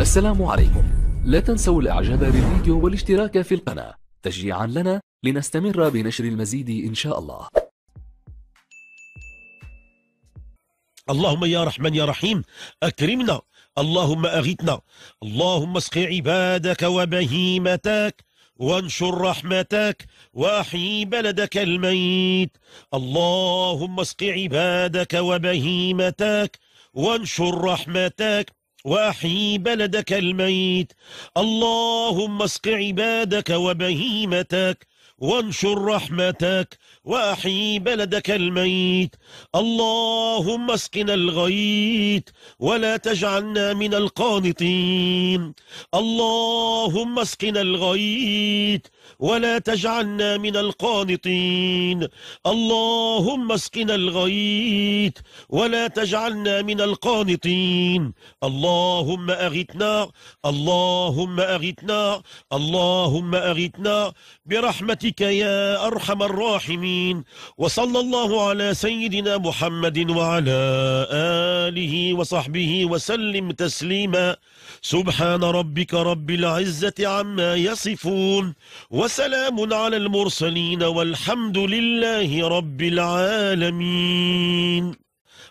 السلام عليكم لا تنسوا الاعجاب بالفيديو والاشتراك في القناة تشجيعا لنا لنستمر بنشر المزيد إن شاء الله اللهم يا رحمن يا رحيم أكرمنا اللهم أغثنا اللهم اسق عبادك وبهيمتك وانشر رحمتك واحيي بلدك الميت اللهم اسق عبادك وبهيمتك وانشر رحمتك واحي بلدك الميت اللهم اسق عبادك وبهيمتك وانشر رحمتك وأحيي بلدك الميت اللهم اسقنا الغيث ولا تجعلنا من القانطين اللهم اسقنا الغيث ولا تجعلنا من القانطين اللهم اسقنا الغيث ولا تجعلنا من القانطين اللهم أغثنا اللهم أغثنا اللهم أغثنا برحمتك برحمتك يا أرحم الراحمين وصلى الله على سيدنا محمد وعلى آله وصحبه وسلم تسليما سبحان ربك رب العزة عما يصفون وسلام على المرسلين والحمد لله رب العالمين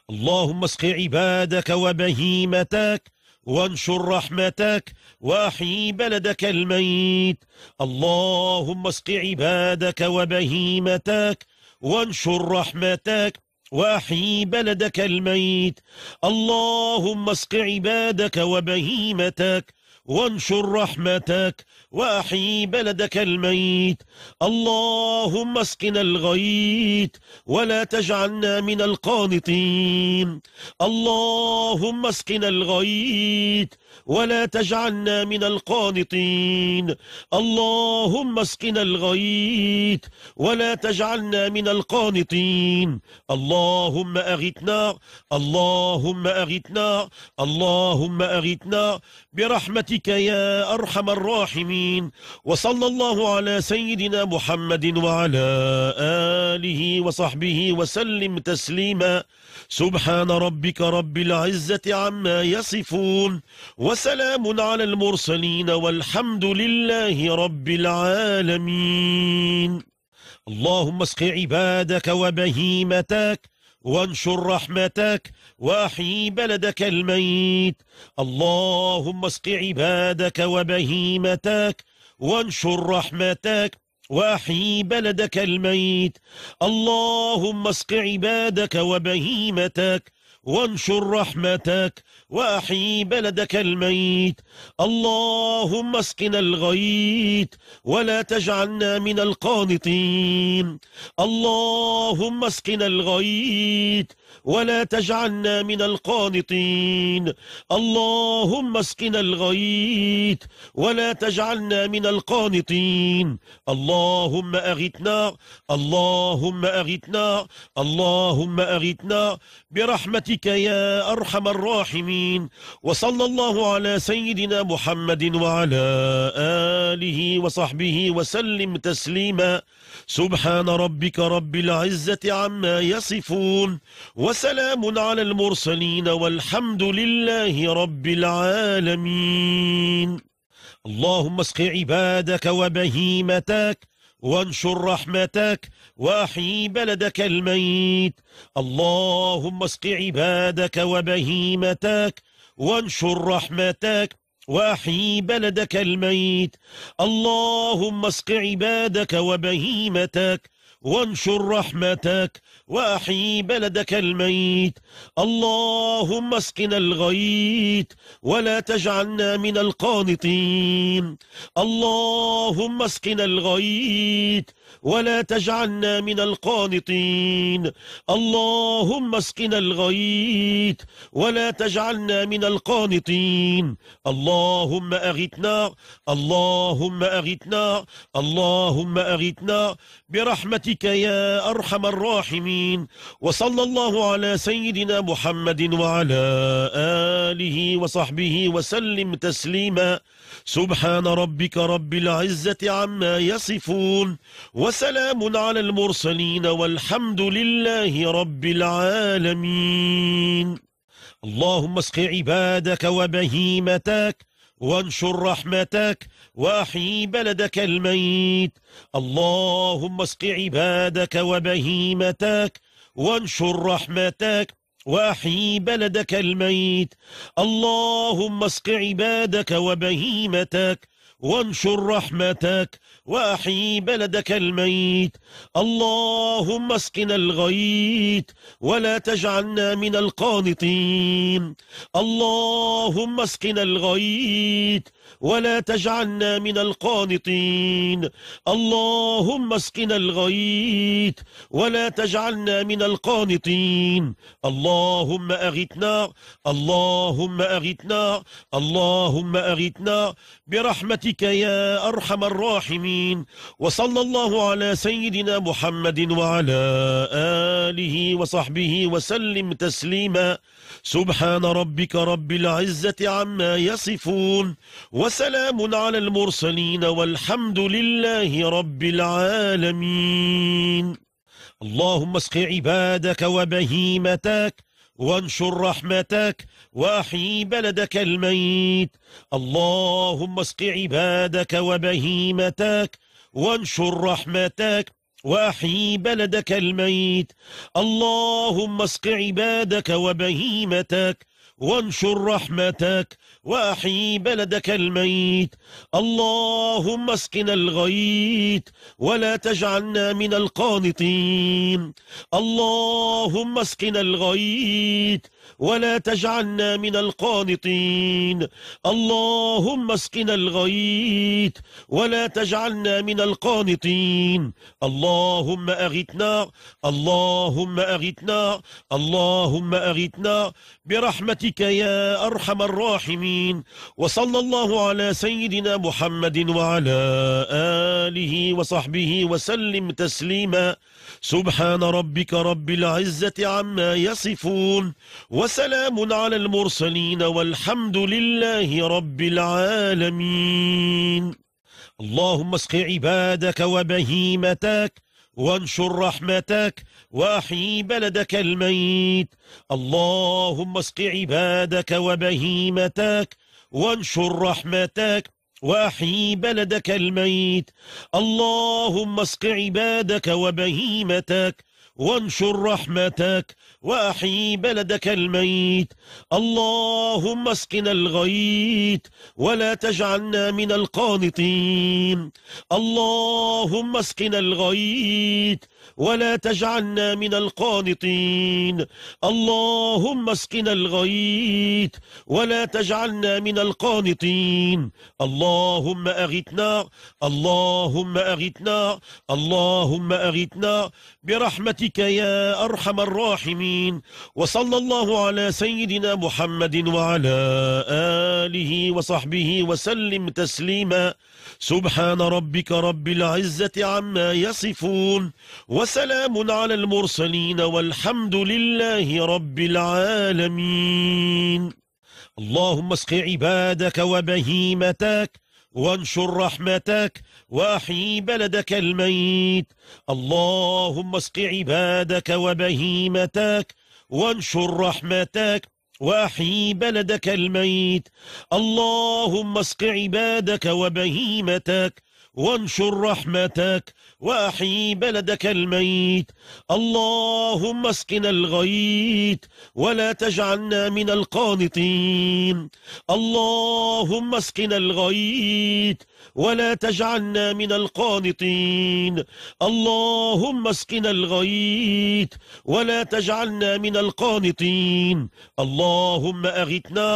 اللهم اسق عبادك وبهيمتك وانشر رحمتك واحي بلدك الميت اللهم اسق عبادك وبهيمتك وانشر رحمتك واحي بلدك الميت اللهم اسق عبادك وبهيمتك وانشر رحمتك واحي بلدك الميت اللهم اسقنا الغيث ولا تجعلنا من القانطين اللهم اسقنا الغيث ولا تجعلنا من القانطين اللهم اسقنا الغيث ولا تجعلنا من القانطين اللهم أغثنا اللهم أغثنا اللهم أغثنا برحمتك يا أرحم الراحمين وصلى الله على سيدنا محمد وعلى آله وصحبه وسلم تسليما سبحان ربك رب العزة عما يصفون وسلام على المرسلين والحمد لله رب العالمين اللهم اسق عبادك وبهيمتك وانشر رحمتك واحيي بلدك الميت اللهم اسق عبادك وبهيمتك وانشر رحمتك واحيي بلدك الميت اللهم اسق عبادك وبهيمتك وانشر رحمتك وأحيي بلدك الميت اللهم اسقنا الغيث ولا تجعلنا من القانطين اللهم اسقنا الغيث ولا تجعلنا من القانطين اللهم اسقنا الغيث ولا تجعلنا من القانطين اللهم أغثنا اللهم أغثنا اللهم أغثنا برحمتك يا أرحم الراحمين العالمين وصلى الله على سيدنا محمد وعلى آله وصحبه وسلم تسليما سبحان ربك رب العزة عما يصفون وسلام على المرسلين والحمد لله رب العالمين اللهم اسق عبادك وبهيمتك وانشر رحمتك واحيي بلدك الميت اللهم اسق عبادك وبهيمتك وانشر رحمتك واحيي بلدك الميت اللهم اسق عبادك وبهيمتك وانشر رحمتك واحي بلدك الميت اللهم اسقنا الغيث ولا تجعلنا من القانطين اللهم اسقنا الغيث ولا تجعلنا من القانطين اللهم اسقنا الغيث ولا تجعلنا من القانطين اللهم أغثنا اللهم أغثنا اللهم أغثنا برحمتك برحمتك يا أرحم الراحمين وصلى الله على سيدنا محمد وعلى آله وصحبه وسلم تسليما سبحان ربك رب العزة عما يصفون وسلام على المرسلين والحمد لله رب العالمين اللهم اسق عبادك وبهيمتك وانشر رحمتك واحي بلدك الميت اللهم اسق عبادك وبهيمتك وانشر رحمتك واحي بلدك الميت اللهم اسق عبادك وبهيمتك وانشر رحمتك وأحيي بلدك الميت اللهم اسقنا الغيث ولا تجعلنا من القانطين اللهم اسقنا الغيث ولا تجعلنا من القانطين اللهم اسقنا الغيث ولا تجعلنا من القانطين اللهم أغثنا اللهم أغثنا اللهم أغثنا برحمتك برحمتك يا أرحم الراحمين وصلى الله على سيدنا محمد وعلى آله وصحبه وسلم تسليما سبحان ربك رب العزة عما يصفون وسلام على المرسلين والحمد لله رب العالمين اللهم اسق عبادك وبهيمتك وانشر رحمتك واحيي بلدك الميت اللهم اسق عبادك وبهيمتك وانشر رحمتك واحيي بلدك الميت اللهم اسق عبادك وبهيمتك وانشر رحمتك وأحيي بلدك الميت اللهم اسقنا الغيت ولا تجعلنا من القانطين اللهم اسقنا الغيت ولا تجعلنا من القانطين اللهم اسقنا الغيت ولا تجعلنا من القانطين اللهم أغثنا اللهم أغثنا اللهم أغثنا برحمتك برحمتك يا أرحم الراحمين وصلى الله على سيدنا محمد وعلى آله وصحبه وسلم تسليما سبحان ربك رب العزة عما يصفون وسلام على المرسلين والحمد لله رب العالمين اللهم اسق عبادك وبهيمتك وانشر رحمتك واحي بلدك الميت اللهم اسق عبادك وبهيمتك وانشر رحمتك واحي بلدك الميت اللهم اسق عبادك وبهيمتك وانشر رحمتك واحي بلدك الميت اللهم اسقنا الغيث ولا تجعلنا من القانطين اللهم اسقنا الغيث ولا تجعلنا من القانطين اللهم اسقنا الغيث ولا تجعلنا من القانطين اللهم أغثنا اللهم أغثنا اللهم أغثنا برحمتك يا أرحم الراحمين وصلى الله على سيدنا محمد وعلى آله وصحبه وسلم تسليما سبحان ربك رب العزة عما يصفون وسلام على المرسلين والحمد لله رب العالمين اللهم اسق عبادك وبهيمتك وانشر رحمتك واحيي بلدك الميت اللهم اسق عبادك وبهيمتك وانشر رحمتك واحيي بلدك الميت اللهم اسق عبادك وبهيمتك وانشر رحمتك واحي بلدك الميت اللهم اسقنا الغيث ولا تجعلنا من القانطين اللهم اسقنا الغيث ولا تجعلنا من القانطين اللهم اسقنا الغيث ولا تجعلنا من القانطين اللهم أغثنا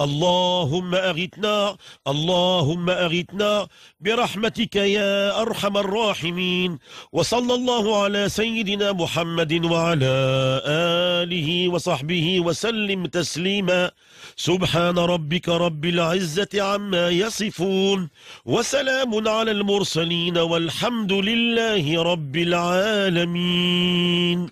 اللهم أغثنا اللهم أغثنا برحمتك برحمتك يا أرحم الراحمين وصلى الله على سيدنا محمد وعلى آله وصحبه وسلم تسليما سبحان ربك رب العزة عما يصفون وسلام على المرسلين والحمد لله رب العالمين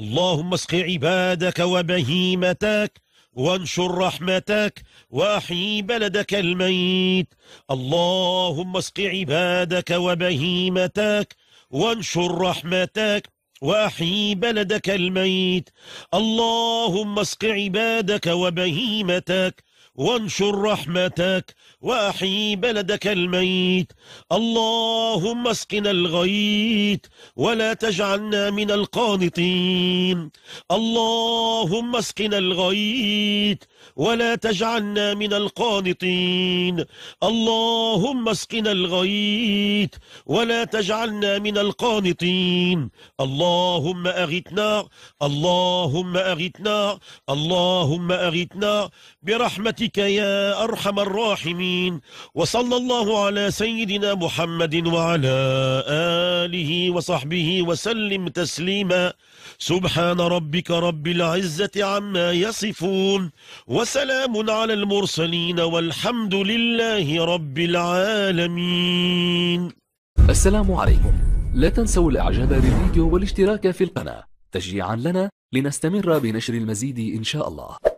اللهم اسق عبادك وبهيمتك وانشر رحمتك واحيي بلدك الميت اللهم اسق عبادك وبهيمتك وانشر رحمتك واحيي بلدك الميت اللهم اسق عبادك وبهيمتك وانشر رحمتك واحي بلدك الميت اللهم اسقنا الغيث ولا تجعلنا من القانطين اللهم اسقنا الغيث ولا تجعلنا من القانطين اللهم اسقنا الغيث ولا تجعلنا من القانطين اللهم أغثنا اللهم أغثنا اللهم أغثنا برحمتك برحمتك يا أرحم الراحمين وصلى الله على سيدنا محمد وعلى آله وصحبه وسلم تسليما سبحان ربك رب العزة عما يصفون وسلام على المرسلين والحمد لله رب العالمين السلام عليكم لا تنسوا الإعجاب بالفيديو والاشتراك في القناة تشجيعا لنا لنستمر بنشر المزيد إن شاء الله